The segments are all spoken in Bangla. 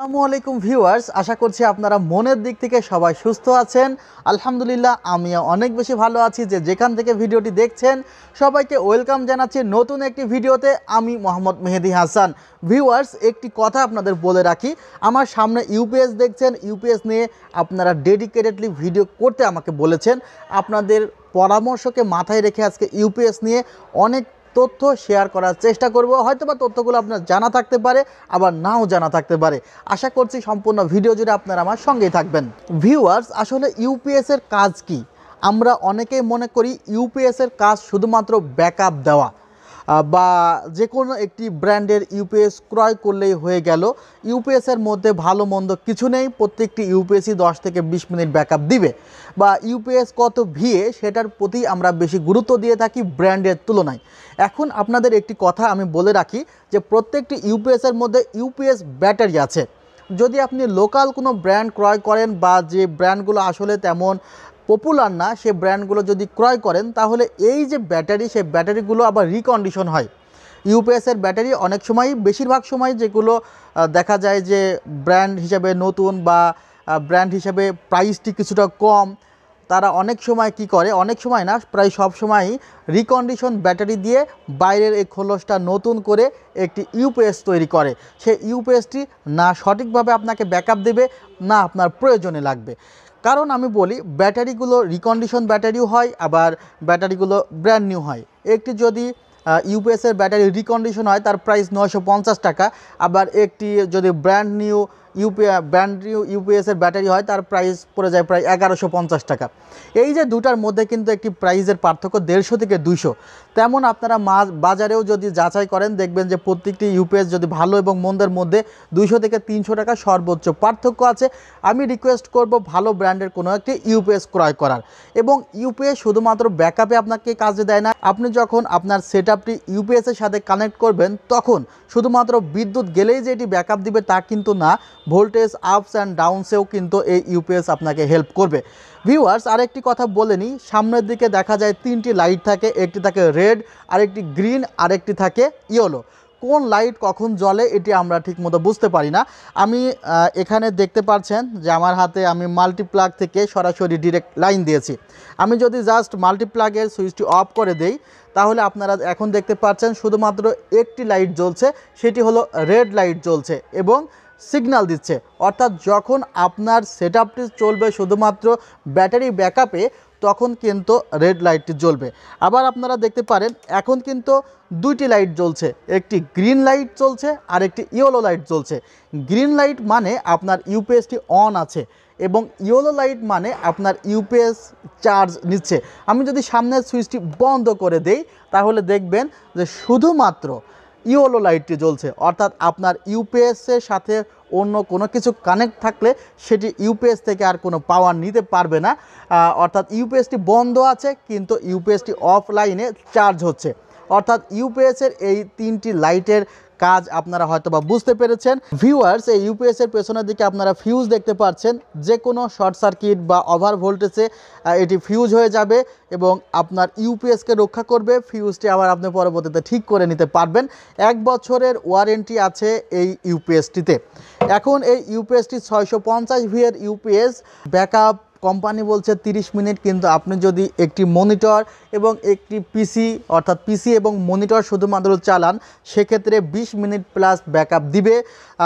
আসসালামু আলাইকুম ভিউয়ার্স আশা করছি আপনারা মনের দিক থেকে সবাই সুস্থ আছেন আলহামদুলিল্লাহ আমিও অনেক বেশি ভালো আছি যে যেখান থেকে ভিডিওটি দেখছেন সবাইকে ওয়েলকাম জানাচ্ছি নতুন একটি ভিডিওতে আমি মোহাম্মদ মেহেদি হাসান ভিউয়ার্স একটি কথা আপনাদের বলে রাখি আমার সামনে ইউপিএস দেখছেন ইউপিএস নিয়ে আপনারা ডেডিকেটেডলি ভিডিও করতে আমাকে বলেছেন আপনাদের পরামর্শকে মাথায় রেখে আজকে ইউপিএস নিয়ে অনেক তথ্য শেয়ার করার চেষ্টা করব হয়তো বা তথ্যগুলো আপনার জানা থাকতে পারে আবার নাও জানা থাকতে পারে আশা করছি সম্পূর্ণ ভিডিও জুড়ে আপনারা আমার সঙ্গেই থাকবেন ভিউয়ার্স আসলে ইউপিএস এর কাজ কি আমরা অনেকেই মনে করি ইউপিএস এর কাজ শুধুমাত্র ব্যাকআপ দেওয়া বা যে কোনো একটি ব্র্যান্ডের ইউপিএস ক্রয় করলেই হয়ে গেল ইউপিএসের মধ্যে ভালো মন্দ কিছু নেই প্রত্যেকটি ইউপিএসই দশ থেকে বিশ মিনিট ব্যাকআপ দিবে বা ইউপিএস কত ভিয়ে সেটার প্রতি আমরা বেশি গুরুত্ব দিয়ে থাকি ব্র্যান্ডের তুলনায় এখন আপনাদের একটি কথা আমি বলে রাখি যে প্রত্যেকটি ইউপিএসের মধ্যে ইউপিএস ব্যাটারি আছে যদি আপনি লোকাল কোনো ব্র্যান্ড ক্রয় করেন বা যে ব্র্যান্ডগুলো আসলে তেমন পপুলার না সে ব্র্যান্ডগুলো যদি ক্রয় করেন তাহলে এই যে ব্যাটারি সে ব্যাটারিগুলো আবার রিকন্ডিশন হয় ইউপিএসের ব্যাটারি অনেক সময় বেশিরভাগ সময় যেগুলো দেখা যায় যে ব্র্যান্ড হিসাবে নতুন বা ব্র্যান্ড হিসাবে প্রাইসটি কিছুটা কম তারা অনেক সময় কি করে অনেক সময় না প্রায় সব সময়ই রিকন্ডিশন ব্যাটারি দিয়ে বাইরের এই খোলসটা নতুন করে একটি ইউপিএস তৈরি করে সেই ইউপিএসটি না সঠিকভাবে আপনাকে ব্যাকআপ দেবে না আপনার প্রয়োজনে লাগবে কারণ আমি বলি ব্যাটারিগুলো রিকন্ডিশন ব্যাটারিও হয় আবার ব্যাটারিগুলো ব্র্যান্ড নিউ হয় একটি যদি ইউপিএসের ব্যাটারি রিকন্ডিশন হয় তার প্রাইস নয়শো টাকা আবার একটি যদি ব্র্যান্ড নিউ ইউপি ব্র্যান্ড ইউপিএসের ব্যাটারি হয় তার প্রাইস পড়ে যায় প্রায় এগারোশো পঞ্চাশ টাকা এই যে দুটার মধ্যে কিন্তু একটি প্রাইসের পার্থক্য দেড়শো থেকে দুইশো তেমন আপনারা বাজারেও যদি যাচাই করেন দেখবেন যে প্রত্যেকটি ইউপিএস যদি ভালো এবং মন্দের মধ্যে দুইশো থেকে তিনশো টাকা সর্বোচ্চ পার্থক্য আছে আমি রিকোয়েস্ট করব ভালো ব্র্যান্ডের কোনো একটি ইউপিএস ক্রয় করার এবং ইউপিএস শুধুমাত্র ব্যাকআপে আপনাকে কাজে দেয় না আপনি যখন আপনার সেট আপটি ইউপিএসের সাথে কানেক্ট করবেন তখন শুধুমাত্র বিদ্যুৎ গেলেই যে এটি ব্যাকআপ দিবে তা কিন্তু না ভোল্টেজ আপস অ্যান্ড ডাউনসেও কিন্তু এই ইউপিএস আপনাকে হেল্প করবে ভিউয়ার্স আরেকটি কথা বলে নিই সামনের দিকে দেখা যায় তিনটি লাইট থাকে একটি থাকে রেড আরেকটি গ্রিন আরেকটি থাকে ইয়েলো কোন লাইট কখন জ্বলে এটি আমরা ঠিকমতো বুঝতে পারি না আমি এখানে দেখতে পারছেন যে আমার হাতে আমি মাল্টিপ্লাগ থেকে সরাসরি ডিরেক্ট লাইন দিয়েছি আমি যদি জাস্ট মাল্টিপ্লাগের সুইচটি অফ করে দেই তাহলে আপনারা এখন দেখতে পাচ্ছেন শুধুমাত্র একটি লাইট জ্বলছে সেটি হলো রেড লাইট জ্বলছে এবং সিগনাল দিচ্ছে অর্থাৎ যখন আপনার সেট চলবে শুধুমাত্র ব্যাটারি ব্যাকআপে তখন কিন্তু রেড লাইটটি জ্বলবে আবার আপনারা দেখতে পারেন এখন কিন্তু দুইটি লাইট জ্বলছে একটি গ্রিন লাইট চলছে আর একটি ইয়েলো লাইট জ্বলছে গ্রিন লাইট মানে আপনার ইউপিএসটি অন আছে এবং ইয়েলো লাইট মানে আপনার ইউপিএস চার্জ নিচ্ছে আমি যদি সামনের সুইচটি বন্ধ করে দেই তাহলে দেখবেন যে শুধুমাত্র ইওলো লাইটটি জ্বলছে অর্থাৎ আপনার ইউপিএসের সাথে অন্য কোনো কিছু কানেক্ট থাকলে সেটি ইউপিএস থেকে আর কোনো পাওয়ার নিতে পারবে না অর্থাৎ ইউপিএসটি বন্ধ আছে কিন্তু ইউপিএসটি অফলাইনে চার্জ হচ্ছে অর্থাৎ ইউপিএসের এই তিনটি লাইটের কাজ আপনারা হয়তো বা বুঝতে পেরেছেন ভিউয়ার্স এই ইউপিএস এর পেছনের দিকে আপনারা ফিউজ দেখতে পাচ্ছেন যে কোনো শর্ট সার্কিট বা ওভার ভোল্টেজে এটি ফিউজ হয়ে যাবে এবং আপনার ইউপিএসকে রক্ষা করবে ফিউজটি আবার আপনি পরবর্তীতে ঠিক করে নিতে পারবেন এক বছরের ওয়ারেন্টি আছে এই ইউপিএসটিতে এখন এই ইউপিএসটি ছয়শো পঞ্চাশ ভিয়ের ইউপিএস ব্যাকআপ কোম্পানি বলছে 30 মিনিট কিন্তু আপনি যদি একটি মনিটর এবং একটি পিসি অর্থাৎ পিসি এবং মনিটর শুধুমাত্র চালান সেক্ষেত্রে 20 মিনিট প্লাস ব্যাকআপ দিবে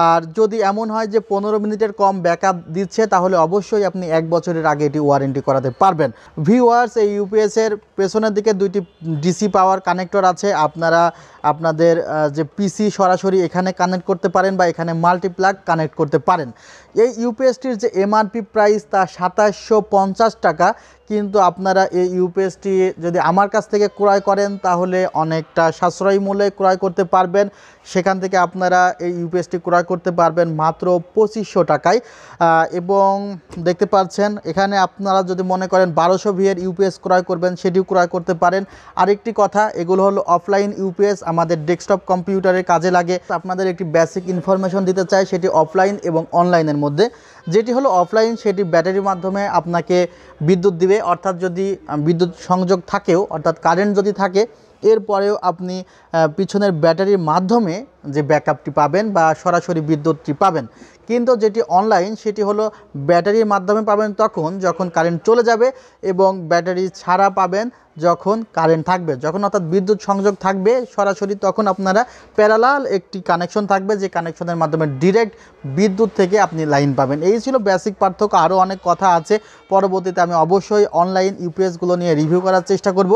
আর যদি এমন হয় যে পনেরো মিনিটের কম ব্যাকআপ দিচ্ছে তাহলে অবশ্যই আপনি এক বছরের আগে এটি ওয়ারেন্টি করাতে পারবেন ভিওয়ার্স এই ইউপিএসের পেছনের দিকে দুইটি ডিসি পাওয়ার কানেক্টর আছে আপনারা আপনাদের যে পিসি সরাসরি এখানে কানেক্ট করতে পারেন বা এখানে মাল্টিপ্লাগ কানেক্ট করতে পারেন এই ইউপিএসটির যে এমআরপি প্রাইস তা সাতাশশো টাকা কিন্তু আপনারা এই ইউপিএসটি যদি আমার কাছ থেকে ক্রয় করেন তাহলে অনেকটা সাশ্রয়ী মূল্যে ক্রয় করতে পারবেন সেখান থেকে আপনারা এই ইউপিএসটি ক্রয় করতে পারবেন মাত্র পঁচিশশো টাকায় এবং দেখতে পাচ্ছেন এখানে আপনারা যদি মনে করেন বারোশো ভিয়ের ইউপিএস ক্রয় করবেন সেটিও ক্রয় করতে পারেন আরেকটি কথা এগুলো হলো অফলাইন ইউপিএস আমাদের ডেস্কটপ কম্পিউটারে কাজে লাগে আপনাদের একটি বেসিক ইনফরমেশন দিতে চাই সেটি অফলাইন এবং অনলাইনের মধ্যে যেটি হলো অফলাইন সেটি ব্যাটারির মাধ্যমে আপনাকে বিদ্যুৎ দিবে অর্থাৎ যদি বিদ্যুৎ সংযোগ থাকেও অর্থাৎ কারেন্ট যদি থাকে এরপরেও আপনি পিছনের ব্যাটারির মাধ্যমে যে ব্যাকআপটি পাবেন বা সরাসরি বিদ্যুৎটি পাবেন কিন্তু যেটি অনলাইন সেটি হলো ব্যাটারির মাধ্যমে পাবেন তখন যখন কারেন্ট চলে যাবে এবং ব্যাটারি ছাড়া পাবেন যখন কারেন্ট থাকবে যখন অর্থাৎ বিদ্যুৎ সংযোগ থাকবে সরাসরি তখন আপনারা প্যারালাল একটি কানেকশন থাকবে যে কানেকশনের মাধ্যমে ডিরেক্ট বিদ্যুৎ থেকে আপনি লাইন পাবেন এই ছিল বেসিক পার্থক্য আরও অনেক কথা আছে পরবর্তীতে আমি অবশ্যই অনলাইন ইউপিএসগুলো নিয়ে রিভিউ করার চেষ্টা করব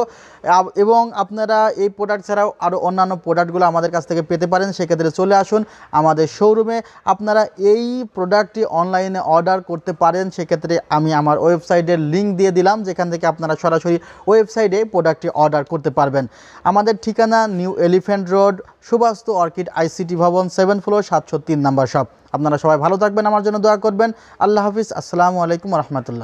এবং আপনারা এই প্রোডাক্ট ছাড়াও আরও অন্যান্য প্রোডাক্টগুলো আমাদের কাছ থেকে পেতে পারেন সেক্ষেত্রে চলে আসুন আমাদের শোরুমে আপনারা এই প্রোডাক্টটি অনলাইনে অর্ডার করতে পারেন সেক্ষেত্রে আমি আমার ওয়েবসাইটের লিঙ্ক দিয়ে দিলাম যেখান থেকে আপনারা সরাসরি ওয়েবসাইটে প্রোডাক্টটি অর্ডার করতে পারবেন আমাদের ঠিকানা New Elephant Road Subastu Orchid ICT ভবন সেভেন ফ্লোর সাতশো তিন নাম্বার শপ আপনারা সবাই ভালো থাকবেন আমার জন্য দোয়া করবেন আল্লাহ হাফিজ আসসালামু আলাইকুম রহমতুল্লাহ